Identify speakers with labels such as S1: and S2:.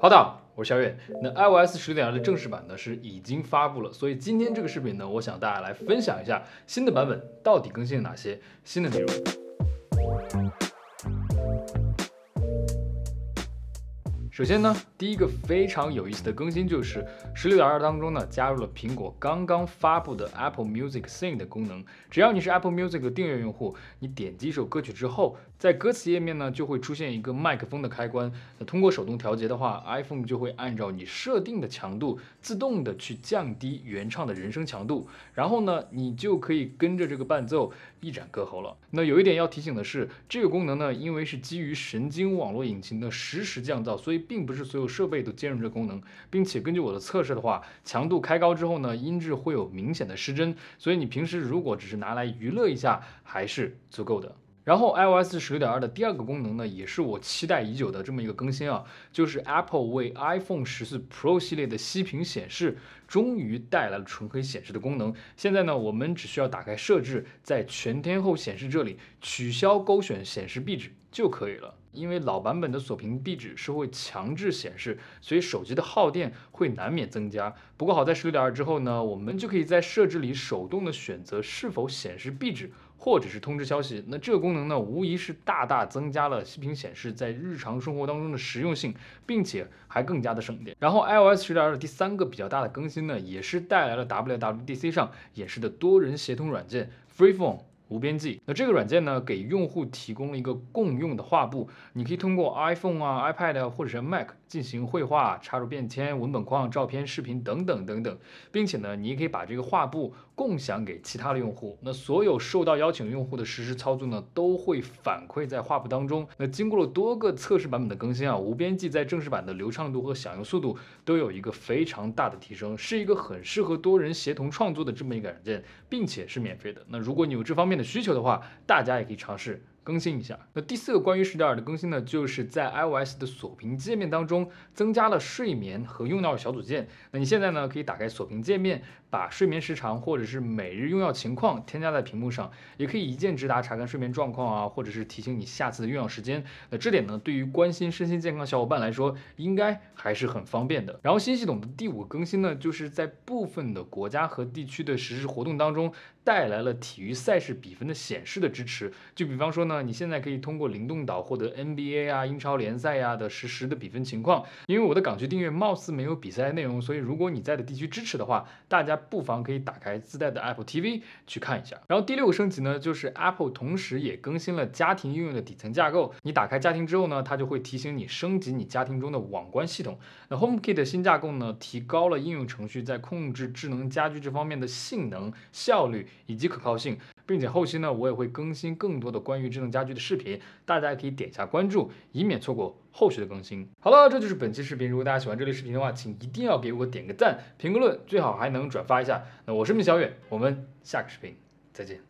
S1: 好的，我是小月。那 iOS 十六点二的正式版呢是已经发布了，所以今天这个视频呢，我想大家来分享一下新的版本到底更新了哪些新的内容。首先呢，第一个非常有意思的更新就是十六点二当中呢，加入了苹果刚刚发布的 Apple Music Sing 的功能。只要你是 Apple Music 订阅用户，你点击一首歌曲之后，在歌词页面呢就会出现一个麦克风的开关。那通过手动调节的话，iPhone 就会按照你设定的强度自动的去降低原唱的人声强度，然后呢，你就可以跟着这个伴奏一展歌喉了。那有一点要提醒的是，这个功能呢，因为是基于神经网络引擎的实时降噪，所以并不是所有设备都兼容这功能，并且根据我的测试的话，强度开高之后呢，音质会有明显的失真。所以你平时如果只是拿来娱乐一下，还是足够的。然后 iOS 十六点二的第二个功能呢，也是我期待已久的这么一个更新啊，就是 Apple 为 iPhone 十四 Pro 系列的息屏显示。终于带来了纯黑显示的功能。现在呢，我们只需要打开设置，在全天候显示这里取消勾选显示壁纸就可以了。因为老版本的锁屏壁纸是会强制显示，所以手机的耗电会难免增加。不过好在十六点二之后呢，我们就可以在设置里手动的选择是否显示壁纸或者是通知消息。那这个功能呢，无疑是大大增加了息屏显示在日常生活当中的实用性，并且还更加的省电。然后 iOS 十六点二的第三个比较大的更新。也是带来了 WWDC 上演示的多人协同软件 Freeform。无边际。那这个软件呢，给用户提供了一个共用的画布，你可以通过 iPhone 啊、iPad 啊，或者是 Mac 进行绘画，插入便签、文本框、照片、视频等等等等，并且呢，你也可以把这个画布共享给其他的用户。那所有受到邀请用户的实时操作呢，都会反馈在画布当中。那经过了多个测试版本的更新啊，无边际在正式版的流畅度和响应速度都有一个非常大的提升，是一个很适合多人协同创作的这么一个软件，并且是免费的。那如果你有这方面，的需求的话，大家也可以尝试。更新一下，那第四个关于十点二的更新呢，就是在 iOS 的锁屏界面当中增加了睡眠和用药小组件。那你现在呢，可以打开锁屏界面，把睡眠时长或者是每日用药情况添加在屏幕上，也可以一键直达查看睡眠状况啊，或者是提醒你下次的用药时间。那这点呢，对于关心身心健康小伙伴来说，应该还是很方便的。然后新系统的第五个更新呢，就是在部分的国家和地区的实时活动当中带来了体育赛事比分的显示的支持，就比方说呢。你现在可以通过灵动岛获得 NBA 啊、英超联赛呀的实时的比分情况。因为我的港区订阅貌似没有比赛内容，所以如果你在的地区支持的话，大家不妨可以打开自带的 Apple TV 去看一下。然后第六个升级呢，就是 Apple 同时也更新了家庭应用的底层架构。你打开家庭之后呢，它就会提醒你升级你家庭中的网关系统。那 HomeKit 的新架构呢，提高了应用程序在控制智能家居这方面的性能、效率以及可靠性。并且后期呢，我也会更新更多的关于智能家居的视频，大家可以点一下关注，以免错过后续的更新。好了，这就是本期视频。如果大家喜欢这类视频的话，请一定要给我点个赞、评个论，最好还能转发一下。那我是米小远，我们下个视频再见。